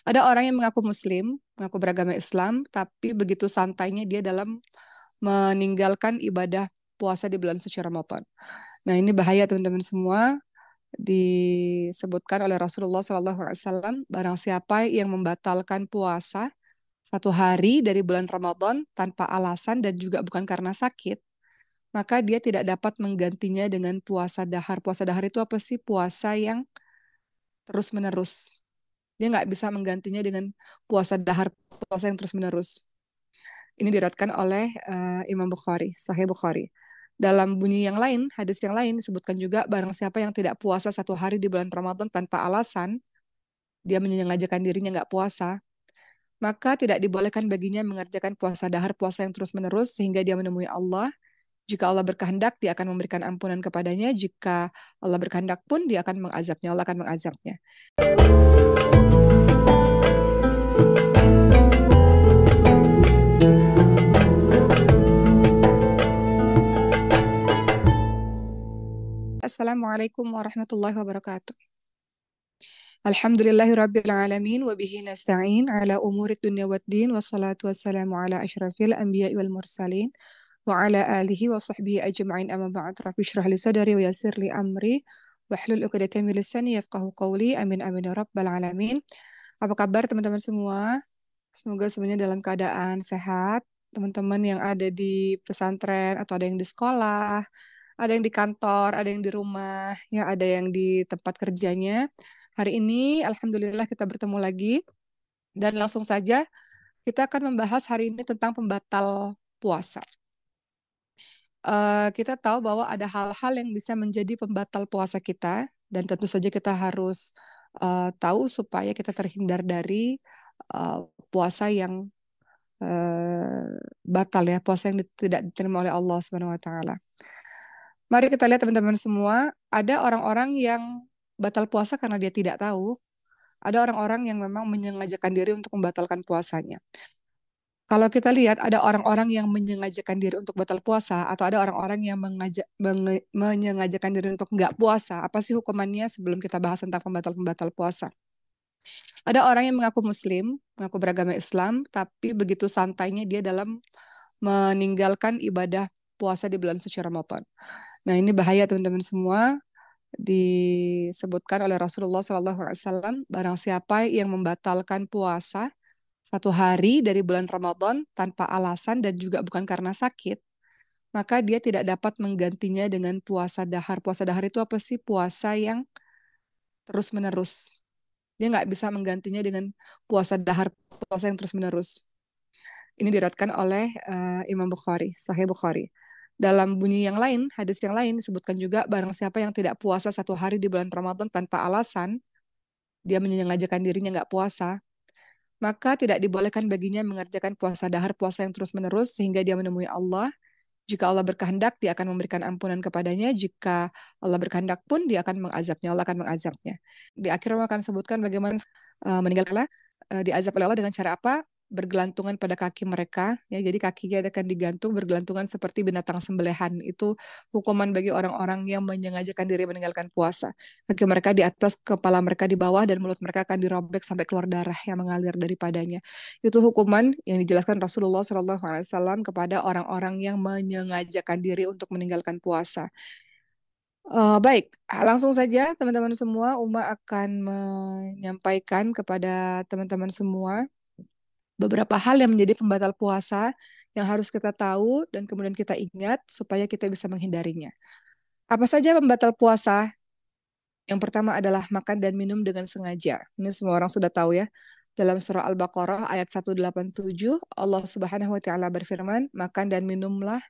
Ada orang yang mengaku Muslim, mengaku beragama Islam, tapi begitu santainya dia dalam meninggalkan ibadah puasa di bulan suci Ramadan. Nah ini bahaya teman-teman semua disebutkan oleh Rasulullah SAW barang siapa yang membatalkan puasa satu hari dari bulan Ramadan tanpa alasan dan juga bukan karena sakit maka dia tidak dapat menggantinya dengan puasa dahar. Puasa dahar itu apa sih? Puasa yang terus-menerus. Dia nggak bisa menggantinya dengan puasa dahar, puasa yang terus-menerus. Ini diratkan oleh uh, Imam Bukhari, Sahih Bukhari. Dalam bunyi yang lain, hadis yang lain disebutkan juga barang siapa yang tidak puasa satu hari di bulan Ramadan tanpa alasan, dia menyengajakan dirinya nggak puasa, maka tidak dibolehkan baginya mengerjakan puasa dahar, puasa yang terus-menerus sehingga dia menemui Allah jika Allah berkehendak, dia akan memberikan ampunan kepadanya. Jika Allah berkehendak pun, dia akan mengazabnya. Allah akan mengazabnya. Assalamualaikum warahmatullahi wabarakatuh. Alhamdulillahi Rabbil Alamin nasta'in ala umuri dunya wad din wassalatu wassalamu ala ashrafil anbiya wal mursalin وعلى آله وصحبه أجمعين أما بعد رب اشرح لي صدري ويسر لي أمري wahlul uqdatam min lisani yafqahu qawli amin amin ya rabbal Apa kabar teman-teman semua? Semoga semuanya dalam keadaan sehat. Teman-teman yang ada di pesantren atau ada yang di sekolah, ada yang di kantor, ada yang di rumah, ya ada yang di tempat kerjanya. Hari ini alhamdulillah kita bertemu lagi dan langsung saja kita akan membahas hari ini tentang pembatal puasa kita tahu bahwa ada hal-hal yang bisa menjadi pembatal puasa kita dan tentu saja kita harus uh, tahu supaya kita terhindar dari uh, puasa yang uh, batal ya, puasa yang tidak diterima oleh Allah Subhanahu wa taala. Mari kita lihat teman-teman semua, ada orang-orang yang batal puasa karena dia tidak tahu, ada orang-orang yang memang menyengajakan diri untuk membatalkan puasanya kalau kita lihat ada orang-orang yang menyengajakan diri untuk batal puasa atau ada orang-orang yang mengajak menyengajakan diri untuk nggak puasa apa sih hukumannya sebelum kita bahas tentang pembatal pembatal puasa ada orang yang mengaku muslim mengaku beragama Islam tapi begitu santainya dia dalam meninggalkan ibadah puasa di bulan suci Ramadan nah ini bahaya teman-teman semua disebutkan oleh Rasulullah SAW barang siapa yang membatalkan puasa satu hari dari bulan Ramadan tanpa alasan dan juga bukan karena sakit, maka dia tidak dapat menggantinya dengan puasa dahar. Puasa dahar itu apa sih? Puasa yang terus-menerus. Dia nggak bisa menggantinya dengan puasa dahar, puasa yang terus-menerus. Ini diratkan oleh uh, Imam Bukhari, Sahih Bukhari. Dalam bunyi yang lain, hadis yang lain disebutkan juga barang siapa yang tidak puasa satu hari di bulan Ramadan tanpa alasan, dia menyengajakan dirinya nggak puasa, maka tidak dibolehkan baginya mengerjakan puasa dahar puasa yang terus-menerus sehingga dia menemui Allah. Jika Allah berkehendak, dia akan memberikan ampunan kepadanya. Jika Allah berkehendak pun, dia akan mengazabnya. Allah akan mengazabnya. Di akhir akan sebutkan bagaimana uh, meninggalkanlah uh, diazab oleh Allah dengan cara apa? bergelantungan pada kaki mereka ya jadi kakinya akan digantung bergelantungan seperti binatang sembelihan itu hukuman bagi orang-orang yang menyengajakan diri meninggalkan puasa kaki mereka di atas kepala mereka di bawah dan mulut mereka akan dirobek sampai keluar darah yang mengalir daripadanya itu hukuman yang dijelaskan Rasulullah Shallallahu Alaihi Wasallam kepada orang-orang yang menyengajakan diri untuk meninggalkan puasa Uh, baik, langsung saja teman-teman semua, Uma akan menyampaikan kepada teman-teman semua beberapa hal yang menjadi pembatal puasa yang harus kita tahu dan kemudian kita ingat supaya kita bisa menghindarinya. Apa saja pembatal puasa? Yang pertama adalah makan dan minum dengan sengaja. Ini semua orang sudah tahu ya. Dalam surah Al-Baqarah ayat 187, Allah Subhanahu wa taala berfirman, "Makan dan minumlah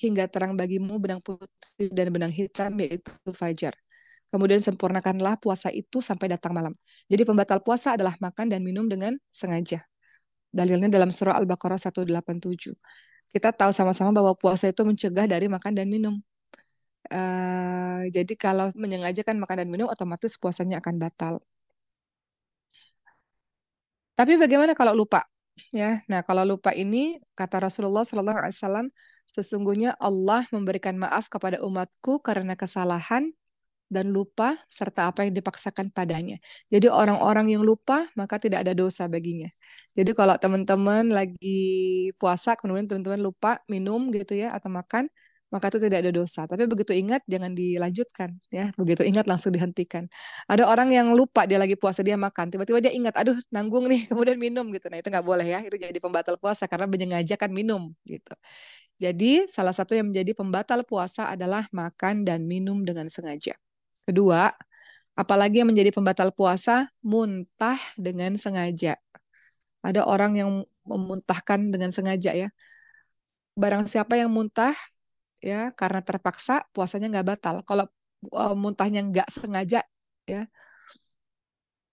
hingga terang bagimu benang putih dan benang hitam yaitu fajar." Kemudian sempurnakanlah puasa itu sampai datang malam. Jadi pembatal puasa adalah makan dan minum dengan sengaja. Dalilnya dalam surah Al-Baqarah 187. Kita tahu sama-sama bahwa puasa itu mencegah dari makan dan minum. Uh, jadi kalau menyengajakan makan dan minum, otomatis puasanya akan batal. Tapi bagaimana kalau lupa? Ya, nah kalau lupa ini kata Rasulullah saw Alaihi Wasallam, sesungguhnya Allah memberikan maaf kepada umatku karena kesalahan dan lupa serta apa yang dipaksakan padanya. Jadi orang-orang yang lupa maka tidak ada dosa baginya. Jadi kalau teman-teman lagi puasa kemudian teman-teman lupa minum gitu ya atau makan maka itu tidak ada dosa. Tapi begitu ingat jangan dilanjutkan ya. Begitu ingat langsung dihentikan. Ada orang yang lupa dia lagi puasa dia makan, tiba-tiba dia ingat, aduh nanggung nih, kemudian minum gitu. Nah, itu nggak boleh ya. Itu jadi pembatal puasa karena menyengaja kan minum gitu. Jadi salah satu yang menjadi pembatal puasa adalah makan dan minum dengan sengaja. Kedua, apalagi yang menjadi pembatal puasa, muntah dengan sengaja. Ada orang yang memuntahkan dengan sengaja ya. Barang siapa yang muntah ya karena terpaksa puasanya nggak batal. Kalau uh, muntahnya nggak sengaja ya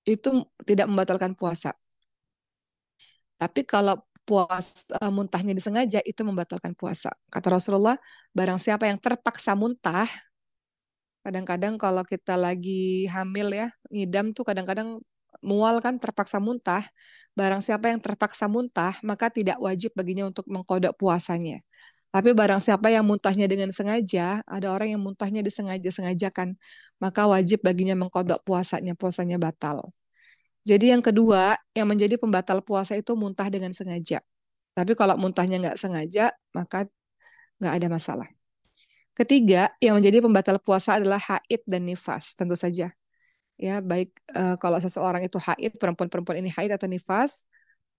itu tidak membatalkan puasa. Tapi kalau puasa uh, eh, muntahnya disengaja itu membatalkan puasa. Kata Rasulullah, barang siapa yang terpaksa muntah Kadang-kadang kalau kita lagi hamil ya, ngidam tuh kadang-kadang mual kan terpaksa muntah. Barang siapa yang terpaksa muntah, maka tidak wajib baginya untuk mengkodok puasanya. Tapi barang siapa yang muntahnya dengan sengaja, ada orang yang muntahnya disengaja-sengajakan, maka wajib baginya mengkodok puasanya, puasanya batal. Jadi yang kedua, yang menjadi pembatal puasa itu muntah dengan sengaja. Tapi kalau muntahnya nggak sengaja, maka nggak ada masalah. Ketiga, yang menjadi pembatal puasa adalah haid dan nifas, tentu saja. Ya, baik uh, kalau seseorang itu haid, perempuan-perempuan ini haid atau nifas,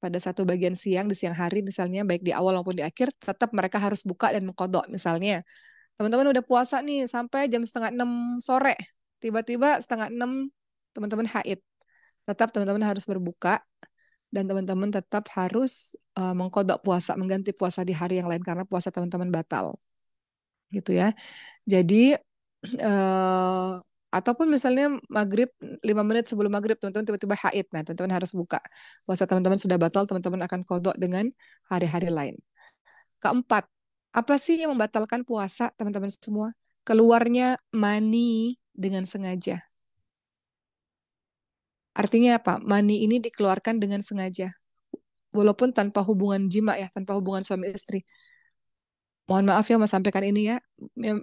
pada satu bagian siang di siang hari misalnya baik di awal maupun di akhir tetap mereka harus buka dan mengkodok misalnya teman-teman udah puasa nih sampai jam setengah enam sore tiba-tiba setengah enam teman-teman haid tetap teman-teman harus berbuka dan teman-teman tetap harus uh, mengkodok puasa mengganti puasa di hari yang lain karena puasa teman-teman batal gitu ya. Jadi eh, ataupun misalnya maghrib 5 menit sebelum maghrib teman-teman tiba-tiba haid, nah teman-teman harus buka puasa teman-teman sudah batal, teman-teman akan kodok dengan hari-hari lain. Keempat, apa sih yang membatalkan puasa teman-teman semua? Keluarnya mani dengan sengaja. Artinya apa? Mani ini dikeluarkan dengan sengaja. Walaupun tanpa hubungan jima ya, tanpa hubungan suami istri mohon maaf ya mas sampaikan ini ya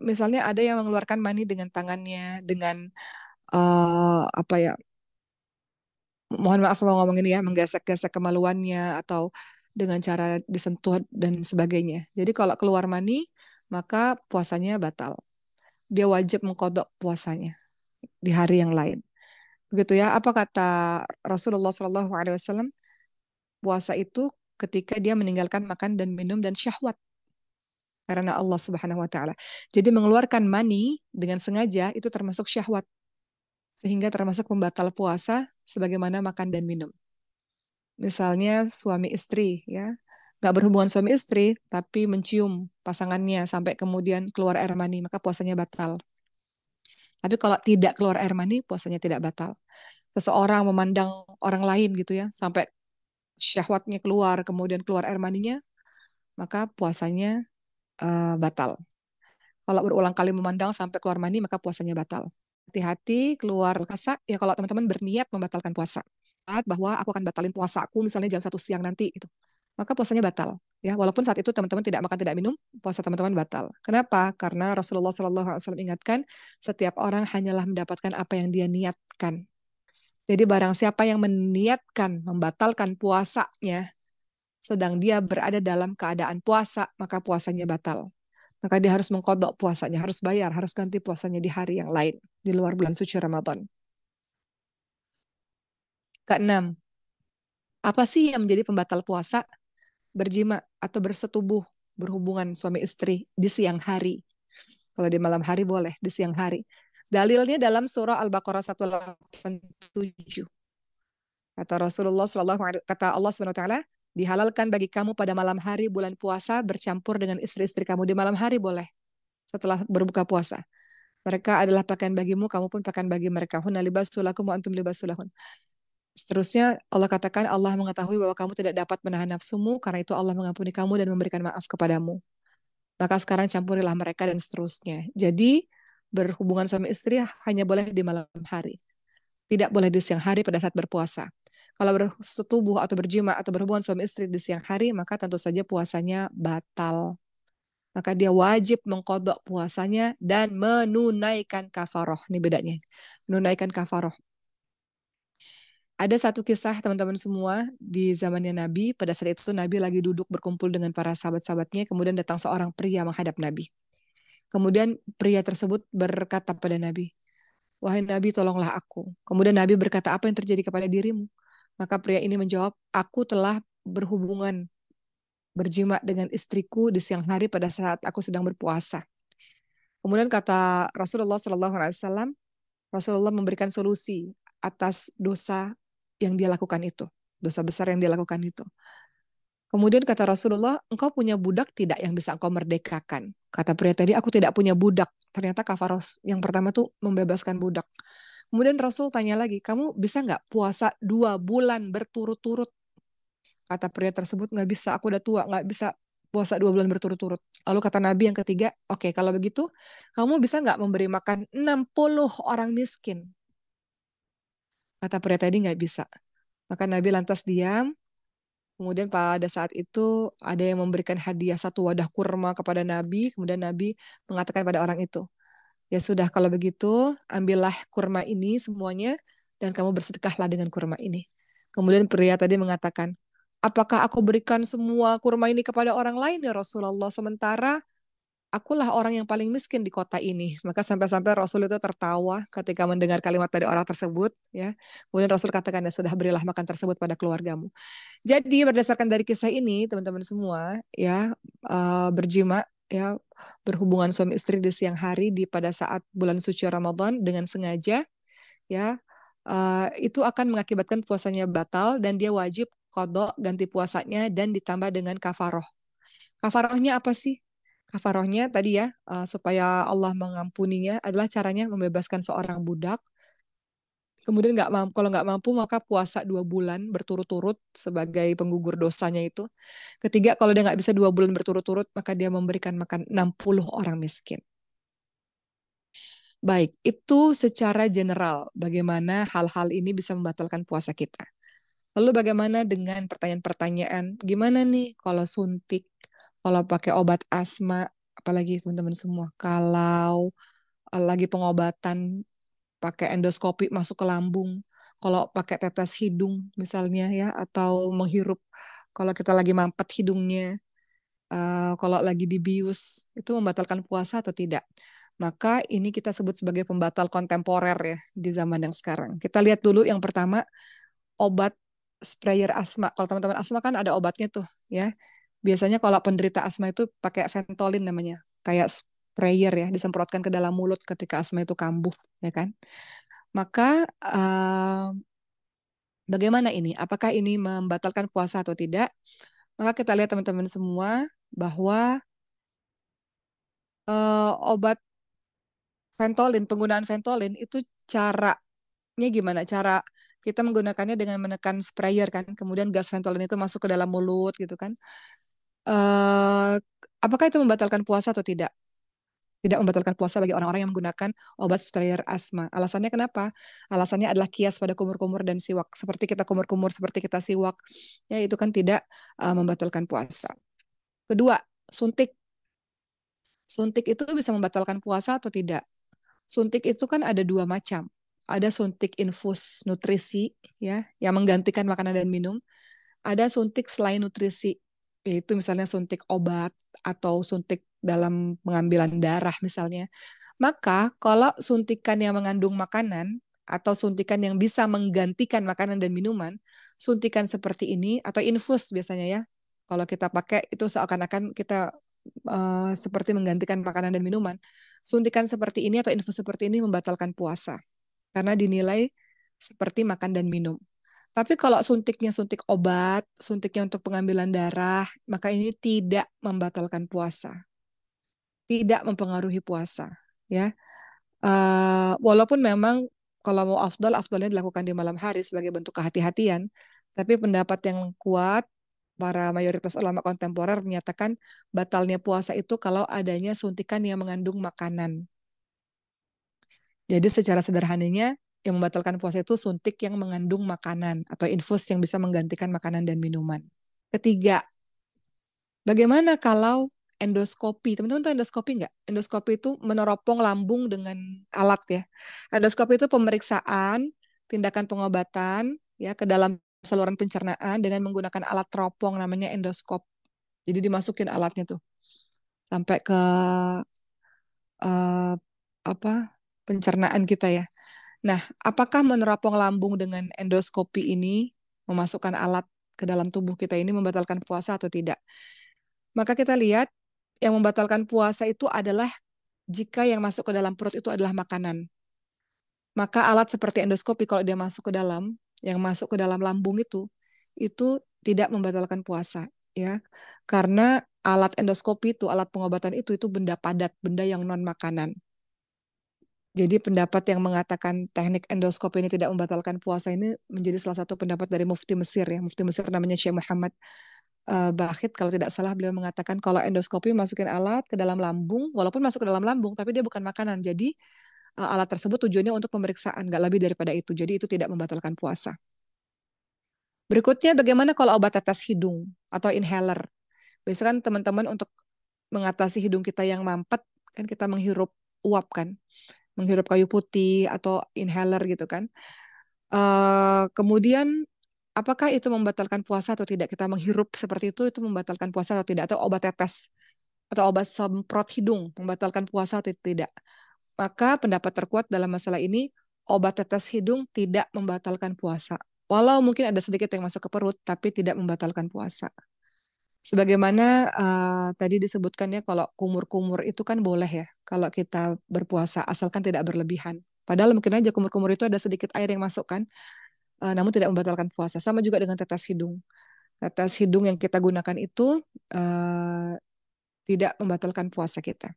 misalnya ada yang mengeluarkan mani dengan tangannya dengan uh, apa ya mohon maaf mau ngomong ini ya menggesek-gesek kemaluannya atau dengan cara disentuh dan sebagainya jadi kalau keluar mani maka puasanya batal dia wajib mengkodok puasanya di hari yang lain begitu ya apa kata Rasulullah Shallallahu Alaihi Wasallam puasa itu ketika dia meninggalkan makan dan minum dan syahwat karena Allah Subhanahu wa taala. Jadi mengeluarkan money dengan sengaja itu termasuk syahwat. Sehingga termasuk pembatal puasa sebagaimana makan dan minum. Misalnya suami istri ya, nggak berhubungan suami istri tapi mencium pasangannya sampai kemudian keluar air mani, maka puasanya batal. Tapi kalau tidak keluar air mani, puasanya tidak batal. Seseorang memandang orang lain gitu ya, sampai syahwatnya keluar, kemudian keluar air maninya, maka puasanya uh, batal. Kalau berulang kali memandang sampai keluar mani, maka puasanya batal. Hati-hati keluar kasa, ya kalau teman-teman berniat membatalkan puasa. Saat bahwa aku akan batalin puasa aku misalnya jam 1 siang nanti, itu, maka puasanya batal. Ya, walaupun saat itu teman-teman tidak makan tidak minum, puasa teman-teman batal. Kenapa? Karena Rasulullah Shallallahu Alaihi Wasallam ingatkan setiap orang hanyalah mendapatkan apa yang dia niatkan. Jadi barang siapa yang meniatkan membatalkan puasanya, sedang dia berada dalam keadaan puasa, maka puasanya batal. Maka dia harus mengkodok puasanya, harus bayar, harus ganti puasanya di hari yang lain, di luar bulan suci Ramadan. Keenam, apa sih yang menjadi pembatal puasa? Berjima atau bersetubuh, berhubungan suami istri di siang hari. Kalau di malam hari boleh, di siang hari. Dalilnya dalam surah Al-Baqarah 187. Kata Rasulullah Shallallahu kata Allah Subhanahu wa taala, dihalalkan bagi kamu pada malam hari bulan puasa bercampur dengan istri-istri kamu di malam hari boleh setelah berbuka puasa. Mereka adalah pakaian bagimu, kamu pun pakaian bagi mereka. huna libasulakum wa antum libasulahun. Seterusnya Allah katakan Allah mengetahui bahwa kamu tidak dapat menahan nafsumu karena itu Allah mengampuni kamu dan memberikan maaf kepadamu. Maka sekarang campurilah mereka dan seterusnya. Jadi berhubungan suami istri hanya boleh di malam hari. Tidak boleh di siang hari pada saat berpuasa. Kalau bersetubuh atau berjima atau berhubungan suami istri di siang hari, maka tentu saja puasanya batal. Maka dia wajib mengkodok puasanya dan menunaikan kafaroh. Ini bedanya. Menunaikan kafaroh. Ada satu kisah teman-teman semua di zamannya Nabi. Pada saat itu Nabi lagi duduk berkumpul dengan para sahabat-sahabatnya. Kemudian datang seorang pria menghadap Nabi. Kemudian pria tersebut berkata pada Nabi, Wahai Nabi, tolonglah aku. Kemudian Nabi berkata, apa yang terjadi kepada dirimu? Maka pria ini menjawab, aku telah berhubungan berjima dengan istriku di siang hari pada saat aku sedang berpuasa. Kemudian kata Rasulullah SAW, Rasulullah memberikan solusi atas dosa yang dia lakukan itu, dosa besar yang dia lakukan itu. Kemudian kata Rasulullah, engkau punya budak tidak yang bisa engkau merdekakan. Kata pria tadi, aku tidak punya budak. Ternyata kafaros yang pertama tuh membebaskan budak. Kemudian Rasul tanya lagi, kamu bisa nggak puasa dua bulan berturut-turut? Kata pria tersebut, nggak bisa, aku udah tua, nggak bisa puasa dua bulan berturut-turut. Lalu kata Nabi yang ketiga, oke okay, kalau begitu kamu bisa nggak memberi makan 60 orang miskin? Kata pria tadi nggak bisa. Maka Nabi lantas diam, Kemudian pada saat itu ada yang memberikan hadiah satu wadah kurma kepada Nabi. Kemudian Nabi mengatakan pada orang itu, Ya sudah kalau begitu, ambillah kurma ini semuanya dan kamu bersedekahlah dengan kurma ini. Kemudian pria tadi mengatakan, apakah aku berikan semua kurma ini kepada orang lain ya Rasulullah sementara akulah orang yang paling miskin di kota ini. Maka sampai-sampai Rasul itu tertawa ketika mendengar kalimat dari orang tersebut. Ya, kemudian Rasul katakan ya sudah berilah makan tersebut pada keluargamu. Jadi berdasarkan dari kisah ini, teman-teman semua, ya eh, berjima ya berhubungan suami istri di siang hari di pada saat bulan suci Ramadan dengan sengaja ya uh, itu akan mengakibatkan puasanya batal dan dia wajib kodok ganti puasanya dan ditambah dengan kafaroh. Kafarohnya apa sih? Kafarohnya tadi ya uh, supaya Allah mengampuninya adalah caranya membebaskan seorang budak kemudian nggak mampu kalau nggak mampu maka puasa dua bulan berturut-turut sebagai penggugur dosanya itu ketiga kalau dia nggak bisa dua bulan berturut-turut maka dia memberikan makan 60 orang miskin baik itu secara general bagaimana hal-hal ini bisa membatalkan puasa kita lalu bagaimana dengan pertanyaan-pertanyaan gimana nih kalau suntik kalau pakai obat asma apalagi teman-teman semua kalau eh, lagi pengobatan pakai endoskopi masuk ke lambung, kalau pakai tetes hidung misalnya ya atau menghirup kalau kita lagi mampet hidungnya, uh, kalau lagi dibius itu membatalkan puasa atau tidak. Maka ini kita sebut sebagai pembatal kontemporer ya di zaman yang sekarang. Kita lihat dulu yang pertama obat sprayer asma. Kalau teman-teman asma kan ada obatnya tuh ya. Biasanya kalau penderita asma itu pakai Ventolin namanya. Kayak prayer ya disemprotkan ke dalam mulut ketika asma itu kambuh ya kan maka uh, bagaimana ini apakah ini membatalkan puasa atau tidak maka kita lihat teman-teman semua bahwa uh, obat Ventolin, penggunaan Ventolin itu caranya gimana cara kita menggunakannya dengan menekan sprayer kan kemudian gas Ventolin itu masuk ke dalam mulut gitu kan uh, apakah itu membatalkan puasa atau tidak tidak membatalkan puasa bagi orang-orang yang menggunakan obat sprayer asma. Alasannya kenapa? Alasannya adalah kias pada kumur-kumur dan siwak. Seperti kita kumur-kumur, seperti kita siwak, ya itu kan tidak uh, membatalkan puasa. Kedua, suntik. Suntik itu bisa membatalkan puasa atau tidak? Suntik itu kan ada dua macam. Ada suntik infus nutrisi ya, yang menggantikan makanan dan minum. Ada suntik selain nutrisi, yaitu misalnya suntik obat atau suntik dalam pengambilan darah misalnya. Maka kalau suntikan yang mengandung makanan atau suntikan yang bisa menggantikan makanan dan minuman, suntikan seperti ini atau infus biasanya ya. Kalau kita pakai itu seakan-akan kita uh, seperti menggantikan makanan dan minuman. Suntikan seperti ini atau infus seperti ini membatalkan puasa karena dinilai seperti makan dan minum. Tapi kalau suntiknya suntik obat, suntiknya untuk pengambilan darah, maka ini tidak membatalkan puasa tidak mempengaruhi puasa ya uh, walaupun memang kalau mau afdol afdolnya dilakukan di malam hari sebagai bentuk kehati-hatian tapi pendapat yang kuat para mayoritas ulama kontemporer menyatakan batalnya puasa itu kalau adanya suntikan yang mengandung makanan. Jadi secara sederhananya yang membatalkan puasa itu suntik yang mengandung makanan atau infus yang bisa menggantikan makanan dan minuman. Ketiga, bagaimana kalau endoskopi. Teman-teman tahu endoskopi nggak? Endoskopi itu meneropong lambung dengan alat ya. Endoskopi itu pemeriksaan, tindakan pengobatan ya ke dalam saluran pencernaan dengan menggunakan alat teropong namanya endoskop. Jadi dimasukin alatnya tuh sampai ke uh, apa pencernaan kita ya. Nah, apakah meneropong lambung dengan endoskopi ini memasukkan alat ke dalam tubuh kita ini membatalkan puasa atau tidak? Maka kita lihat yang membatalkan puasa itu adalah jika yang masuk ke dalam perut itu adalah makanan. Maka alat seperti endoskopi kalau dia masuk ke dalam, yang masuk ke dalam lambung itu, itu tidak membatalkan puasa. ya Karena alat endoskopi itu, alat pengobatan itu, itu benda padat, benda yang non-makanan. Jadi pendapat yang mengatakan teknik endoskopi ini tidak membatalkan puasa ini menjadi salah satu pendapat dari Mufti Mesir ya. Mufti Mesir namanya Syekh Muhammad uh, eh, Bakit kalau tidak salah beliau mengatakan kalau endoskopi masukin alat ke dalam lambung, walaupun masuk ke dalam lambung tapi dia bukan makanan. Jadi uh, alat tersebut tujuannya untuk pemeriksaan, nggak lebih daripada itu. Jadi itu tidak membatalkan puasa. Berikutnya bagaimana kalau obat tetes hidung atau inhaler? Biasanya kan teman-teman untuk mengatasi hidung kita yang mampet kan kita menghirup uap kan, menghirup kayu putih atau inhaler gitu kan. Uh, kemudian apakah itu membatalkan puasa atau tidak? Kita menghirup seperti itu, itu membatalkan puasa atau tidak? Atau obat tetes atau obat semprot hidung membatalkan puasa atau tidak? Maka pendapat terkuat dalam masalah ini, obat tetes hidung tidak membatalkan puasa. Walau mungkin ada sedikit yang masuk ke perut, tapi tidak membatalkan puasa. Sebagaimana uh, tadi disebutkannya kalau kumur-kumur itu kan boleh ya, kalau kita berpuasa, asalkan tidak berlebihan. Padahal mungkin aja kumur-kumur itu ada sedikit air yang masuk kan uh, namun tidak membatalkan puasa. Sama juga dengan tetes hidung. Tetes hidung yang kita gunakan itu uh, tidak membatalkan puasa kita.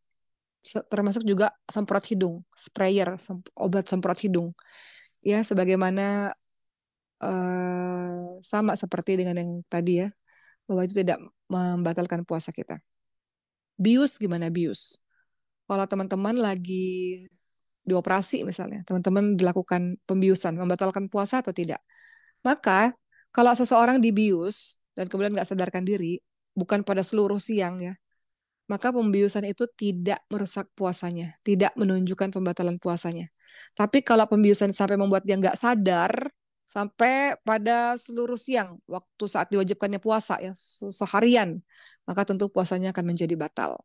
Termasuk juga semprot hidung, sprayer, sem obat semprot hidung. Ya, sebagaimana uh, sama seperti dengan yang tadi ya, bahwa itu tidak membatalkan puasa kita. Bius gimana bius? Kalau teman-teman lagi dioperasi misalnya, teman-teman dilakukan pembiusan, membatalkan puasa atau tidak. Maka kalau seseorang dibius dan kemudian nggak sadarkan diri, bukan pada seluruh siang ya, maka pembiusan itu tidak merusak puasanya, tidak menunjukkan pembatalan puasanya. Tapi kalau pembiusan sampai membuat dia nggak sadar, sampai pada seluruh siang, waktu saat diwajibkannya puasa ya, seharian, maka tentu puasanya akan menjadi batal.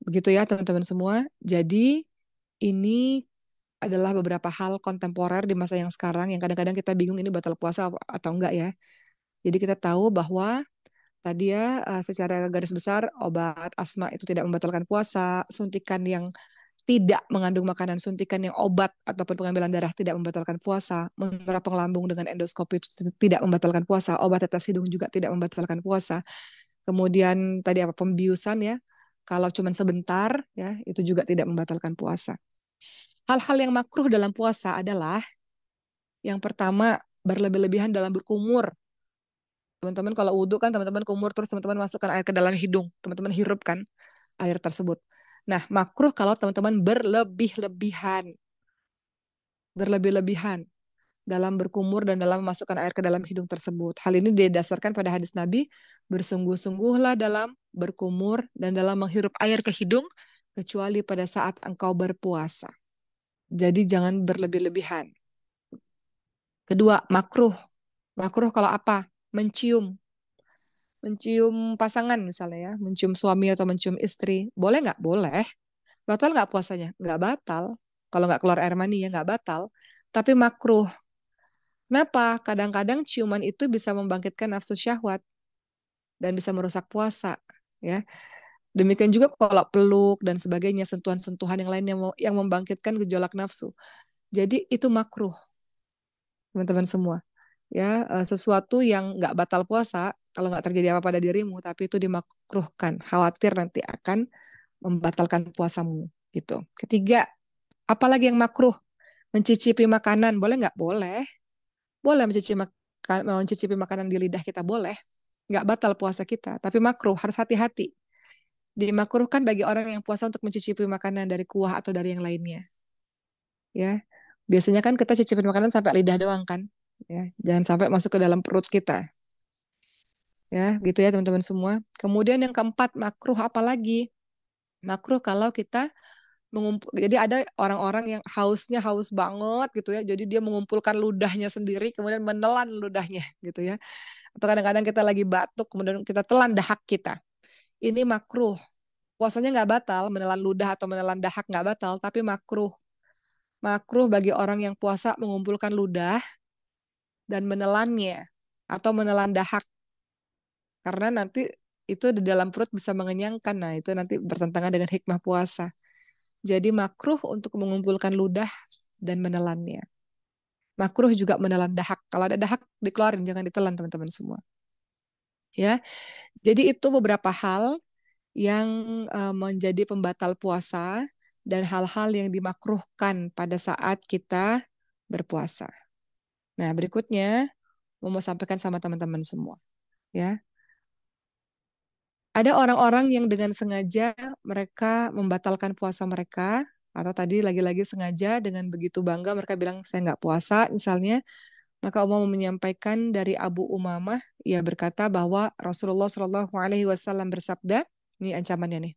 Begitu ya teman-teman semua. Jadi ini adalah beberapa hal kontemporer di masa yang sekarang yang kadang-kadang kita bingung ini batal puasa atau enggak ya. Jadi kita tahu bahwa tadi ya eh, secara garis besar obat asma itu tidak membatalkan puasa, suntikan yang tidak mengandung makanan suntikan yang obat ataupun pengambilan darah tidak membatalkan puasa, menerapang penglambung dengan endoskopi itu tidak membatalkan puasa, obat tetes hidung juga tidak membatalkan puasa. Kemudian tadi apa pembiusan ya, kalau cuma sebentar ya itu juga tidak membatalkan puasa. Hal-hal yang makruh dalam puasa adalah yang pertama berlebih-lebihan dalam berkumur. Teman-teman kalau wudhu kan teman-teman kumur terus teman-teman masukkan air ke dalam hidung, teman-teman hirup kan air tersebut. Nah, makruh kalau teman-teman berlebih-lebihan. Berlebih-lebihan dalam berkumur dan dalam memasukkan air ke dalam hidung tersebut. Hal ini didasarkan pada hadis Nabi, bersungguh-sungguhlah dalam berkumur dan dalam menghirup air ke hidung kecuali pada saat engkau berpuasa. Jadi jangan berlebih-lebihan. Kedua, makruh. Makruh kalau apa? Mencium. Mencium pasangan misalnya ya, mencium suami atau mencium istri. Boleh nggak? Boleh. Batal nggak puasanya? Nggak batal. Kalau nggak keluar air mani ya nggak batal. Tapi makruh. Kenapa? Kadang-kadang ciuman itu bisa membangkitkan nafsu syahwat dan bisa merusak puasa. Ya, Demikian juga kolak peluk dan sebagainya, sentuhan-sentuhan yang lain yang, yang membangkitkan gejolak nafsu. Jadi itu makruh, teman-teman semua. Ya, eh, sesuatu yang nggak batal puasa, kalau nggak terjadi apa pada dirimu, tapi itu dimakruhkan. Khawatir nanti akan membatalkan puasamu. gitu. Ketiga, apalagi yang makruh? Mencicipi makanan, boleh nggak? Boleh. Boleh mencicipi, makan mencicipi makanan di lidah kita, boleh. Nggak batal puasa kita, tapi makruh, harus hati-hati dimakruhkan bagi orang yang puasa untuk mencicipi makanan dari kuah atau dari yang lainnya. Ya, biasanya kan kita cicipin makanan sampai lidah doang kan, ya jangan sampai masuk ke dalam perut kita. Ya, gitu ya teman-teman semua. Kemudian yang keempat makruh apa lagi? Makruh kalau kita mengumpul jadi ada orang-orang yang hausnya haus banget gitu ya jadi dia mengumpulkan ludahnya sendiri kemudian menelan ludahnya gitu ya atau kadang-kadang kita lagi batuk kemudian kita telan dahak kita ini makruh. Puasanya nggak batal, menelan ludah atau menelan dahak nggak batal, tapi makruh. Makruh bagi orang yang puasa mengumpulkan ludah dan menelannya atau menelan dahak. Karena nanti itu di dalam perut bisa mengenyangkan. Nah, itu nanti bertentangan dengan hikmah puasa. Jadi makruh untuk mengumpulkan ludah dan menelannya. Makruh juga menelan dahak. Kalau ada dahak dikeluarin, jangan ditelan teman-teman semua ya. Jadi itu beberapa hal yang uh, menjadi pembatal puasa dan hal-hal yang dimakruhkan pada saat kita berpuasa. Nah, berikutnya mau sampaikan sama teman-teman semua, ya. Ada orang-orang yang dengan sengaja mereka membatalkan puasa mereka atau tadi lagi-lagi sengaja dengan begitu bangga mereka bilang saya nggak puasa misalnya maka Umar menyampaikan dari Abu Umamah, ia berkata bahwa Rasulullah Shallallahu Alaihi Wasallam bersabda, ini ancamannya nih.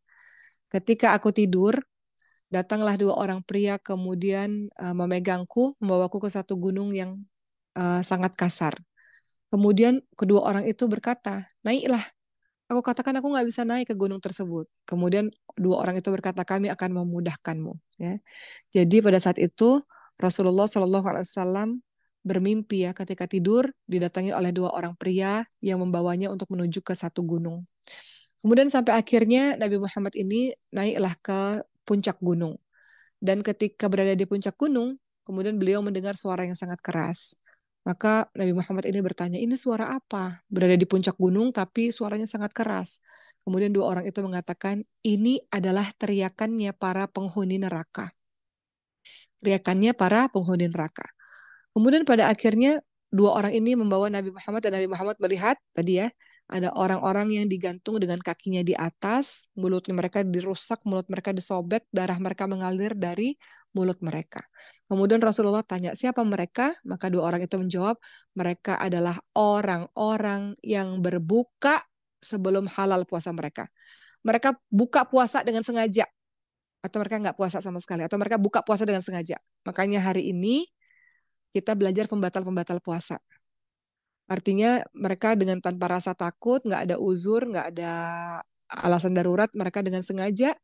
Ketika aku tidur, datanglah dua orang pria kemudian uh, memegangku, membawaku ke satu gunung yang uh, sangat kasar. Kemudian kedua orang itu berkata, naiklah. Aku katakan aku nggak bisa naik ke gunung tersebut. Kemudian dua orang itu berkata kami akan memudahkanmu. Ya. Jadi pada saat itu Rasulullah Shallallahu Alaihi Wasallam bermimpi ya ketika tidur didatangi oleh dua orang pria yang membawanya untuk menuju ke satu gunung. Kemudian sampai akhirnya Nabi Muhammad ini naiklah ke puncak gunung. Dan ketika berada di puncak gunung, kemudian beliau mendengar suara yang sangat keras. Maka Nabi Muhammad ini bertanya, ini suara apa? Berada di puncak gunung tapi suaranya sangat keras. Kemudian dua orang itu mengatakan, ini adalah teriakannya para penghuni neraka. Teriakannya para penghuni neraka. Kemudian pada akhirnya dua orang ini membawa Nabi Muhammad dan Nabi Muhammad melihat tadi ya ada orang-orang yang digantung dengan kakinya di atas, mulutnya mereka dirusak, mulut mereka disobek, darah mereka mengalir dari mulut mereka. Kemudian Rasulullah tanya, siapa mereka? Maka dua orang itu menjawab, mereka adalah orang-orang yang berbuka sebelum halal puasa mereka. Mereka buka puasa dengan sengaja. Atau mereka nggak puasa sama sekali. Atau mereka buka puasa dengan sengaja. Makanya hari ini kita belajar pembatal-pembatal puasa. Artinya mereka dengan tanpa rasa takut, nggak ada uzur, nggak ada alasan darurat, mereka dengan sengaja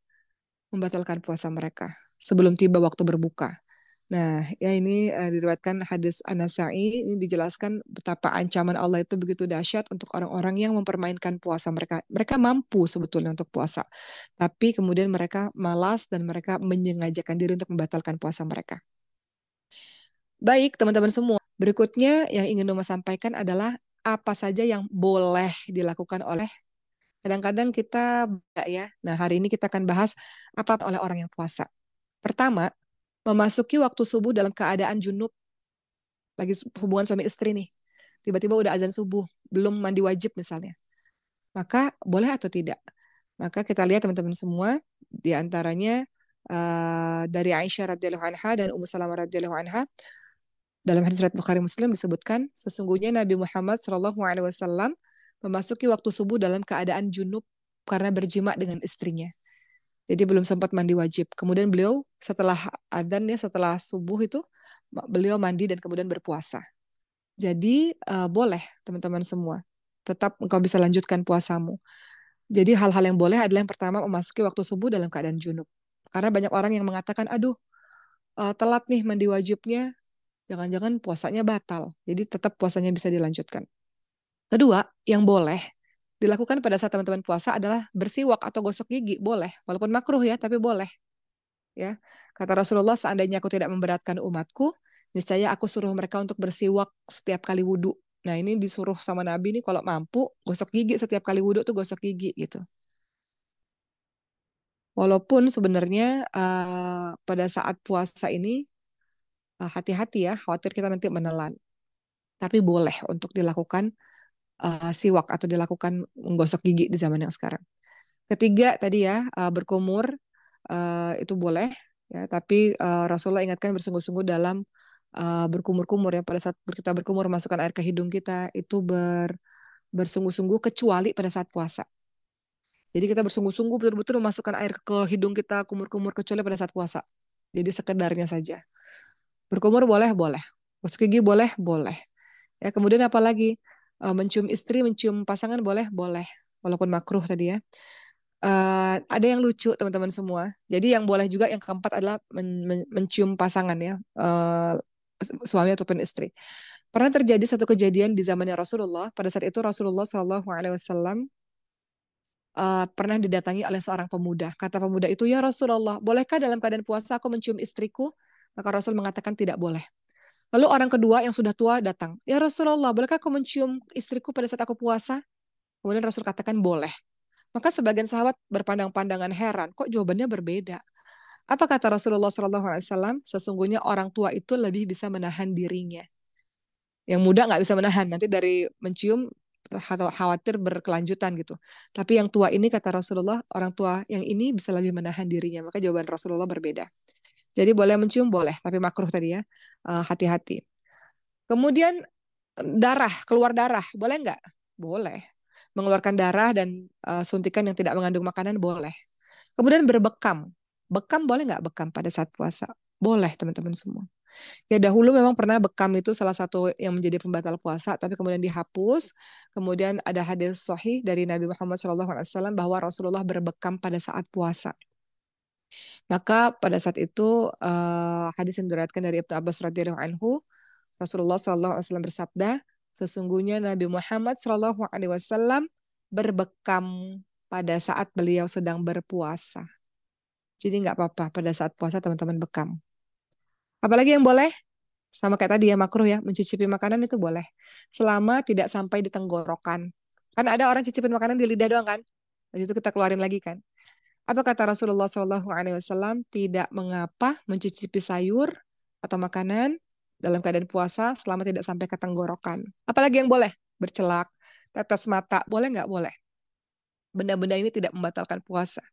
membatalkan puasa mereka sebelum tiba waktu berbuka. Nah, ya ini uh, eh, diriwatkan hadis Anasai ini dijelaskan betapa ancaman Allah itu begitu dahsyat untuk orang-orang yang mempermainkan puasa mereka. Mereka mampu sebetulnya untuk puasa, tapi kemudian mereka malas dan mereka menyengajakan diri untuk membatalkan puasa mereka. Baik, teman-teman semua. Berikutnya yang ingin Noma sampaikan adalah apa saja yang boleh dilakukan oleh kadang-kadang kita ya. Nah, hari ini kita akan bahas apa oleh orang yang puasa. Pertama, memasuki waktu subuh dalam keadaan junub. Lagi hubungan suami istri nih. Tiba-tiba udah azan subuh, belum mandi wajib misalnya. Maka boleh atau tidak? Maka kita lihat teman-teman semua di antaranya uh, dari Aisyah radhiyallahu anha dan Ummu Salamah radhiyallahu anha dalam hadis riwayat Bukhari Muslim disebutkan, sesungguhnya Nabi Muhammad Shallallahu Alaihi Wasallam memasuki waktu subuh dalam keadaan junub karena berjima dengan istrinya. Jadi belum sempat mandi wajib. Kemudian beliau setelah adzan ya setelah subuh itu beliau mandi dan kemudian berpuasa. Jadi uh, boleh teman-teman semua tetap engkau bisa lanjutkan puasamu. Jadi hal-hal yang boleh adalah yang pertama memasuki waktu subuh dalam keadaan junub. Karena banyak orang yang mengatakan, aduh e, telat nih mandi wajibnya, jangan-jangan puasanya batal. Jadi tetap puasanya bisa dilanjutkan. Kedua, yang boleh dilakukan pada saat teman-teman puasa adalah bersiwak atau gosok gigi, boleh. Walaupun makruh ya, tapi boleh. Ya, kata Rasulullah, seandainya aku tidak memberatkan umatku, niscaya aku suruh mereka untuk bersiwak setiap kali wudhu. Nah ini disuruh sama Nabi ini, kalau mampu gosok gigi setiap kali wudhu tuh gosok gigi gitu. Walaupun sebenarnya uh, pada saat puasa ini Eh, hati-hati ya, khawatir kita nanti menelan. Tapi boleh untuk dilakukan uh, siwak atau dilakukan menggosok gigi di zaman yang sekarang. Ketiga tadi ya, uh, berkumur uh, itu boleh ya, tapi uh, Rasulullah ingatkan bersungguh-sungguh dalam uh, berkumur-kumur ya pada saat kita berkumur masukkan air ke hidung kita itu ber bersungguh-sungguh kecuali pada saat puasa. Jadi kita bersungguh-sungguh betul-betul memasukkan air ke hidung kita kumur-kumur kecuali pada saat puasa. Jadi sekedarnya saja. Berkumur boleh, boleh. Masuk gigi boleh, boleh. Ya, kemudian apalagi eh, mencium istri, mencium pasangan boleh, boleh. Walaupun makruh tadi ya. Uh, ada yang lucu teman-teman semua. Jadi yang boleh juga yang keempat adalah men men mencium pasangan ya, uh, suami ataupun istri. Pernah terjadi satu kejadian di zamannya Rasulullah. Pada saat itu Rasulullah saw Alaihi Wasallam uh, pernah didatangi oleh seorang pemuda. Kata pemuda itu, ya Rasulullah, bolehkah dalam keadaan puasa aku mencium istriku? Maka Rasul mengatakan tidak boleh. Lalu orang kedua yang sudah tua datang. Ya Rasulullah, bolehkah aku mencium istriku pada saat aku puasa? Kemudian Rasul katakan boleh. Maka sebagian sahabat berpandang-pandangan heran, kok jawabannya berbeda. Apa kata Rasulullah SAW? Sesungguhnya orang tua itu lebih bisa menahan dirinya. Yang muda nggak bisa menahan. Nanti dari mencium atau khawatir berkelanjutan gitu. Tapi yang tua ini kata Rasulullah, orang tua yang ini bisa lebih menahan dirinya. Maka jawaban Rasulullah berbeda. Jadi boleh mencium boleh, tapi makruh tadi ya. Eh, hati-hati. Kemudian darah, keluar darah, boleh nggak? Boleh. Mengeluarkan darah dan eh, suntikan yang tidak mengandung makanan boleh. Kemudian berbekam. Bekam boleh nggak bekam pada saat puasa? Boleh teman-teman semua. Ya dahulu memang pernah bekam itu salah satu yang menjadi pembatal puasa, tapi kemudian dihapus. Kemudian ada hadis sahih dari Nabi Muhammad SAW bahwa Rasulullah berbekam pada saat puasa. Maka pada saat itu uh, hadis yang diriwayatkan dari Ibnu Abbas radhiyallahu anhu Rasulullah sallallahu alaihi wasallam bersabda, sesungguhnya Nabi Muhammad sallallahu alaihi wasallam berbekam pada saat beliau sedang berpuasa. Jadi nggak apa-apa pada saat puasa teman-teman bekam. Apalagi yang boleh? Sama kayak tadi ya makruh ya, mencicipi makanan itu boleh. Selama tidak sampai di tenggorokan. Karena ada orang cicipin makanan di lidah doang kan. Lalu itu kita keluarin lagi kan. Apa kata Rasulullah Shallallahu Alaihi Wasallam? Tidak mengapa mencicipi sayur atau makanan dalam keadaan puasa selama tidak sampai ke tenggorokan. Apalagi yang boleh bercelak, tetes mata, boleh nggak boleh? Benda-benda ini tidak membatalkan puasa.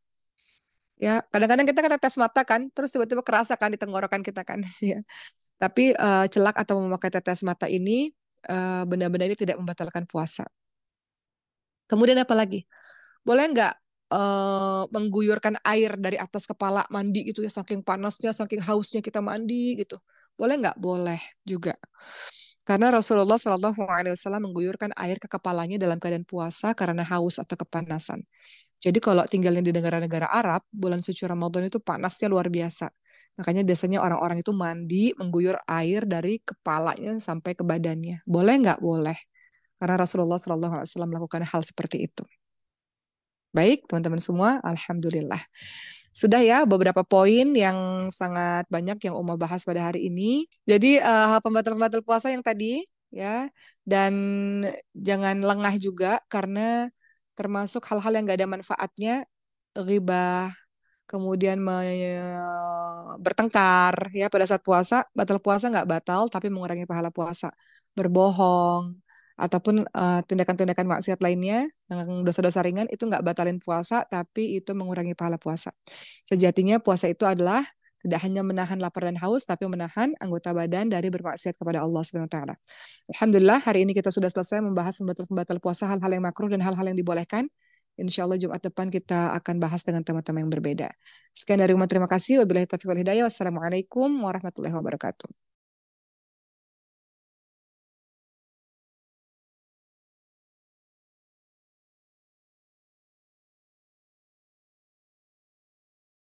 Ya, kadang-kadang kita kan tetes mata kan, terus tiba-tiba kerasa kan di tenggorokan kita kan. Ya. Tapi uh, celak atau memakai tetes mata ini eh, benda-benda uh, ini tidak membatalkan puasa. Kemudian apa lagi? Boleh nggak uh, mengguyurkan air dari atas kepala mandi gitu ya saking panasnya saking hausnya kita mandi gitu boleh nggak boleh juga karena Rasulullah Shallallahu Alaihi Wasallam mengguyurkan air ke kepalanya dalam keadaan puasa karena haus atau kepanasan. Jadi kalau tinggalnya di negara-negara Arab, bulan suci Ramadan itu panasnya luar biasa. Makanya biasanya orang-orang itu mandi mengguyur air dari kepalanya sampai ke badannya. Boleh nggak? Boleh. Karena Rasulullah Shallallahu Alaihi Wasallam melakukan hal seperti itu. Baik, teman-teman semua, alhamdulillah. Sudah ya beberapa poin yang sangat banyak yang Umar bahas pada hari ini. Jadi uh, eh, pembatal-pembatal puasa yang tadi ya dan jangan lengah juga karena termasuk hal-hal yang gak ada manfaatnya riba kemudian me- bertengkar ya pada saat puasa batal puasa nggak batal tapi mengurangi pahala puasa berbohong ataupun tindakan eh, tindakan-tindakan maksiat lainnya yang dosa-dosa ringan itu nggak batalin puasa tapi itu mengurangi pahala puasa. Sejatinya puasa itu adalah tidak hanya menahan lapar dan haus tapi menahan anggota badan dari bermaksiat kepada Allah Subhanahu wa taala. Alhamdulillah hari ini kita sudah selesai membahas pembatal-pembatal puasa hal-hal yang makruh dan hal-hal yang dibolehkan. Insya Allah Jumat depan kita akan bahas dengan teman-teman yang berbeda. Sekian dari rumah, terima kasih. Wabillahi taufiq wal hidayah. Wassalamualaikum warahmatullahi wabarakatuh.